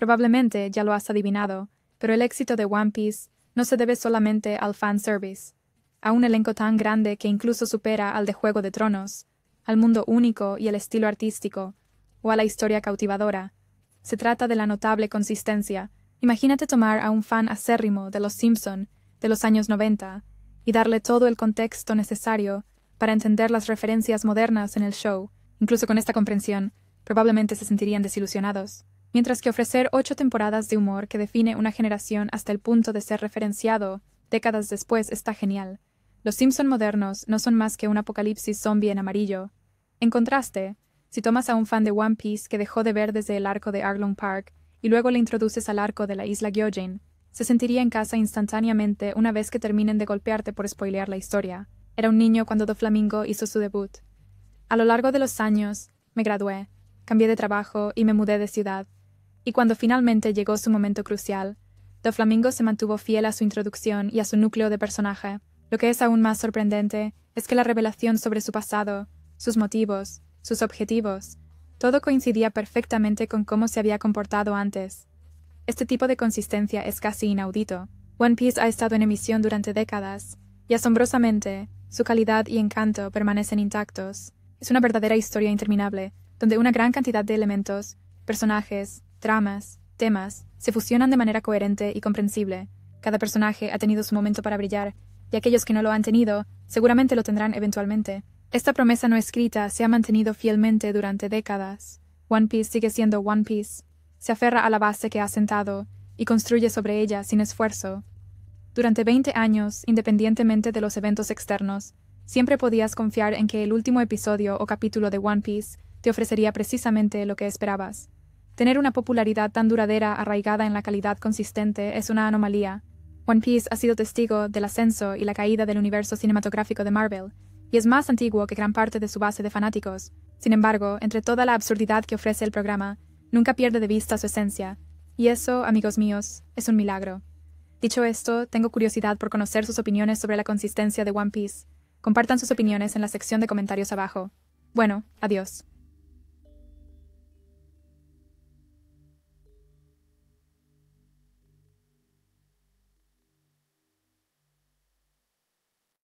Probablemente ya lo has adivinado, pero el éxito de One Piece no se debe solamente al fan service, a un elenco tan grande que incluso supera al de Juego de Tronos, al mundo único y el estilo artístico, o a la historia cautivadora. Se trata de la notable consistencia. Imagínate tomar a un fan acérrimo de Los Simpson de los años 90 y darle todo el contexto necesario para entender las referencias modernas en el show. Incluso con esta comprensión, probablemente se sentirían desilusionados mientras que ofrecer ocho temporadas de humor que define una generación hasta el punto de ser referenciado décadas después está genial. Los Simpson modernos no son más que un apocalipsis zombie en amarillo. En contraste, si tomas a un fan de One Piece que dejó de ver desde el arco de Arlong Park y luego le introduces al arco de la isla Gyojin, se sentiría en casa instantáneamente una vez que terminen de golpearte por spoilear la historia. Era un niño cuando Doflamingo hizo su debut. A lo largo de los años, me gradué, cambié de trabajo y me mudé de ciudad, y cuando finalmente llegó su momento crucial, Doflamingo se mantuvo fiel a su introducción y a su núcleo de personaje. Lo que es aún más sorprendente es que la revelación sobre su pasado, sus motivos, sus objetivos, todo coincidía perfectamente con cómo se había comportado antes. Este tipo de consistencia es casi inaudito. One Piece ha estado en emisión durante décadas, y asombrosamente, su calidad y encanto permanecen intactos. Es una verdadera historia interminable, donde una gran cantidad de elementos, personajes, tramas, temas, se fusionan de manera coherente y comprensible. Cada personaje ha tenido su momento para brillar, y aquellos que no lo han tenido, seguramente lo tendrán eventualmente. Esta promesa no escrita se ha mantenido fielmente durante décadas. One Piece sigue siendo One Piece. Se aferra a la base que ha sentado y construye sobre ella sin esfuerzo. Durante 20 años, independientemente de los eventos externos, siempre podías confiar en que el último episodio o capítulo de One Piece te ofrecería precisamente lo que esperabas. Tener una popularidad tan duradera arraigada en la calidad consistente es una anomalía. One Piece ha sido testigo del ascenso y la caída del universo cinematográfico de Marvel, y es más antiguo que gran parte de su base de fanáticos. Sin embargo, entre toda la absurdidad que ofrece el programa, nunca pierde de vista su esencia, y eso, amigos míos, es un milagro. Dicho esto, tengo curiosidad por conocer sus opiniones sobre la consistencia de One Piece. Compartan sus opiniones en la sección de comentarios abajo. Bueno, adiós.